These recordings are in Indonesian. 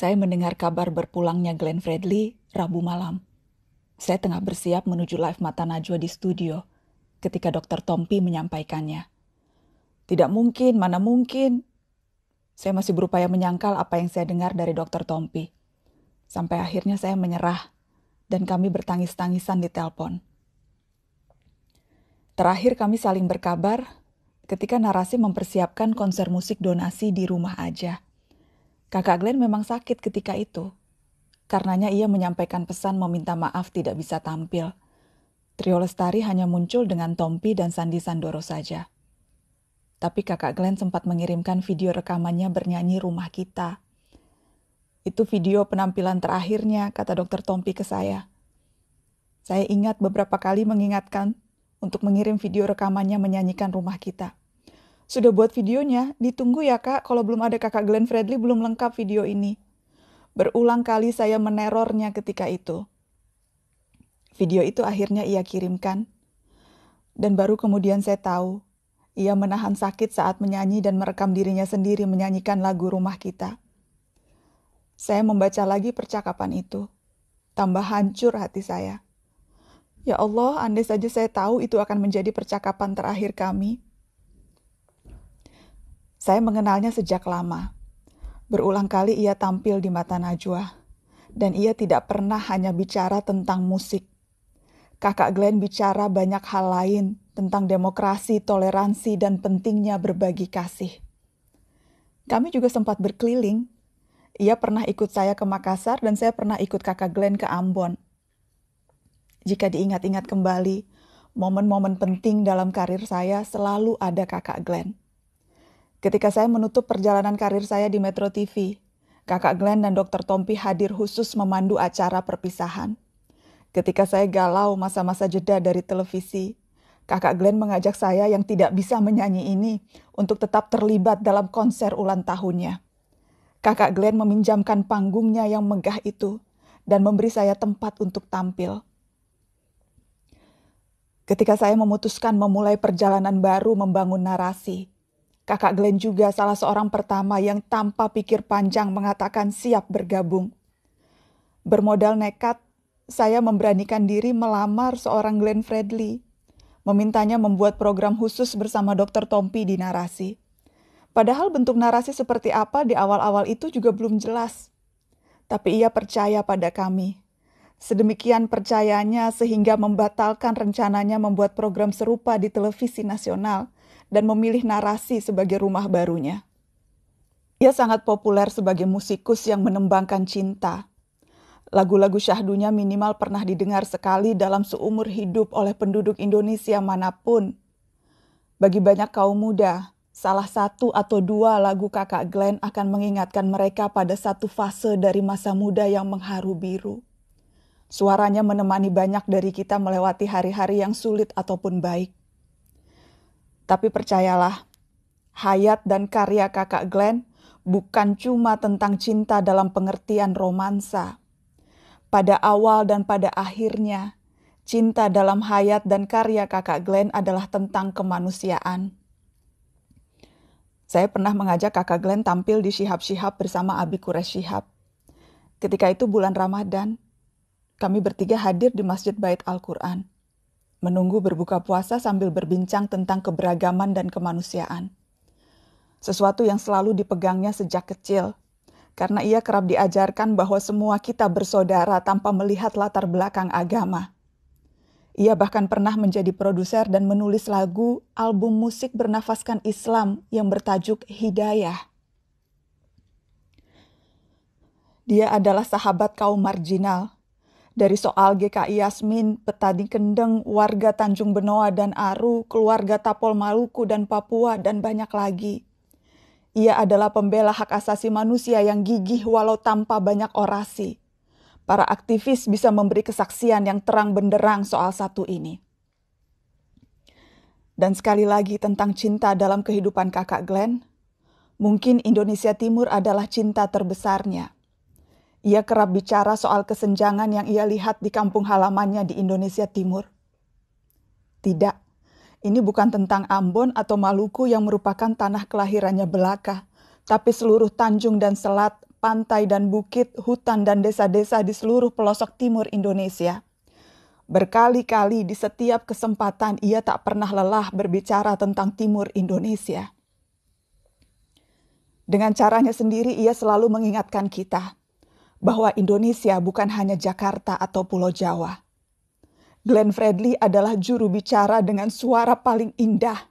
Saya mendengar kabar berpulangnya Glenn Fredly Rabu malam. Saya tengah bersiap menuju live mata Najwa di studio ketika Dr. Tompi menyampaikannya. Tidak mungkin, mana mungkin. Saya masih berupaya menyangkal apa yang saya dengar dari Dr. Tompi. Sampai akhirnya saya menyerah dan kami bertangis-tangisan di telepon. Terakhir kami saling berkabar ketika narasi mempersiapkan konser musik donasi di rumah aja. Kakak Glenn memang sakit ketika itu. Karenanya ia menyampaikan pesan meminta maaf tidak bisa tampil. Trio Lestari hanya muncul dengan Tompi dan Sandi Sandoro saja. Tapi kakak Glenn sempat mengirimkan video rekamannya bernyanyi rumah kita. Itu video penampilan terakhirnya, kata dokter Tompi ke saya. Saya ingat beberapa kali mengingatkan untuk mengirim video rekamannya menyanyikan rumah kita. Sudah buat videonya, ditunggu ya kak kalau belum ada kakak Glenn Fredly belum lengkap video ini. Berulang kali saya menerornya ketika itu. Video itu akhirnya ia kirimkan. Dan baru kemudian saya tahu, ia menahan sakit saat menyanyi dan merekam dirinya sendiri menyanyikan lagu rumah kita. Saya membaca lagi percakapan itu. Tambah hancur hati saya. Ya Allah, andai saja saya tahu itu akan menjadi percakapan terakhir kami saya mengenalnya sejak lama. Berulang kali ia tampil di mata Najwa, dan ia tidak pernah hanya bicara tentang musik. Kakak Glenn bicara banyak hal lain tentang demokrasi, toleransi, dan pentingnya berbagi kasih. Kami juga sempat berkeliling. Ia pernah ikut saya ke Makassar dan saya pernah ikut kakak Glenn ke Ambon. Jika diingat-ingat kembali, momen-momen penting dalam karir saya selalu ada kakak Glenn. Ketika saya menutup perjalanan karir saya di Metro TV, kakak Glenn dan Dokter Tompi hadir khusus memandu acara perpisahan. Ketika saya galau masa-masa jeda dari televisi, kakak Glenn mengajak saya yang tidak bisa menyanyi ini untuk tetap terlibat dalam konser ulang tahunnya. Kakak Glenn meminjamkan panggungnya yang megah itu dan memberi saya tempat untuk tampil. Ketika saya memutuskan memulai perjalanan baru membangun narasi, Kakak Glenn juga salah seorang pertama yang tanpa pikir panjang mengatakan siap bergabung. Bermodal nekat, saya memberanikan diri melamar seorang Glenn Fredly, memintanya membuat program khusus bersama Dr. Tompi di narasi. Padahal bentuk narasi seperti apa di awal-awal itu juga belum jelas. Tapi ia percaya pada kami. Sedemikian percayanya sehingga membatalkan rencananya membuat program serupa di televisi nasional – dan memilih narasi sebagai rumah barunya. Ia sangat populer sebagai musikus yang menembangkan cinta. Lagu-lagu syahdunya minimal pernah didengar sekali dalam seumur hidup oleh penduduk Indonesia manapun. Bagi banyak kaum muda, salah satu atau dua lagu kakak Glenn akan mengingatkan mereka pada satu fase dari masa muda yang mengharu biru. Suaranya menemani banyak dari kita melewati hari-hari yang sulit ataupun baik. Tapi percayalah, hayat dan karya kakak Glenn bukan cuma tentang cinta dalam pengertian romansa. Pada awal dan pada akhirnya, cinta dalam hayat dan karya kakak Glenn adalah tentang kemanusiaan. Saya pernah mengajak kakak Glenn tampil di Shihab-Shihab bersama Abi Quraish Shihab. Ketika itu bulan Ramadan, kami bertiga hadir di Masjid Bait Al-Quran menunggu berbuka puasa sambil berbincang tentang keberagaman dan kemanusiaan. Sesuatu yang selalu dipegangnya sejak kecil, karena ia kerap diajarkan bahwa semua kita bersaudara tanpa melihat latar belakang agama. Ia bahkan pernah menjadi produser dan menulis lagu album musik bernafaskan Islam yang bertajuk Hidayah. Dia adalah sahabat kaum marginal, dari soal GKI Yasmin, petani kendeng, warga Tanjung Benoa dan Aru, keluarga Tapol Maluku dan Papua, dan banyak lagi. Ia adalah pembela hak asasi manusia yang gigih walau tanpa banyak orasi. Para aktivis bisa memberi kesaksian yang terang benderang soal satu ini. Dan sekali lagi tentang cinta dalam kehidupan kakak Glenn, mungkin Indonesia Timur adalah cinta terbesarnya – ia kerap bicara soal kesenjangan yang ia lihat di kampung halamannya di Indonesia Timur. Tidak, ini bukan tentang Ambon atau Maluku yang merupakan tanah kelahirannya belaka, tapi seluruh tanjung dan selat, pantai dan bukit, hutan dan desa-desa di seluruh pelosok timur Indonesia. Berkali-kali di setiap kesempatan ia tak pernah lelah berbicara tentang timur Indonesia. Dengan caranya sendiri ia selalu mengingatkan kita – bahwa Indonesia bukan hanya Jakarta atau Pulau Jawa. Glenn Fredly adalah juru bicara dengan suara paling indah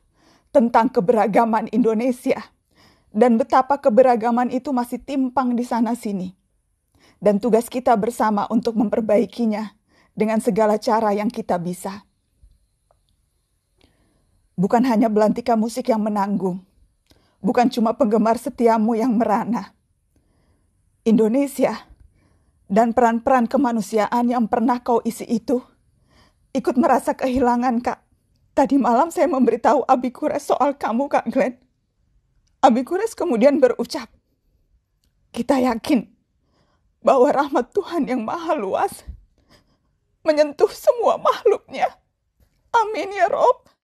tentang keberagaman Indonesia dan betapa keberagaman itu masih timpang di sana-sini. Dan tugas kita bersama untuk memperbaikinya dengan segala cara yang kita bisa. Bukan hanya belantika musik yang menanggung, bukan cuma penggemar setiamu yang merana. Indonesia dan peran-peran kemanusiaan yang pernah kau isi itu. Ikut merasa kehilangan, Kak. Tadi malam saya memberitahu Abi Kures soal kamu, Kak Glenn. Abi Kures kemudian berucap, kita yakin bahwa rahmat Tuhan yang maha luas menyentuh semua makhluknya. Amin ya Rob.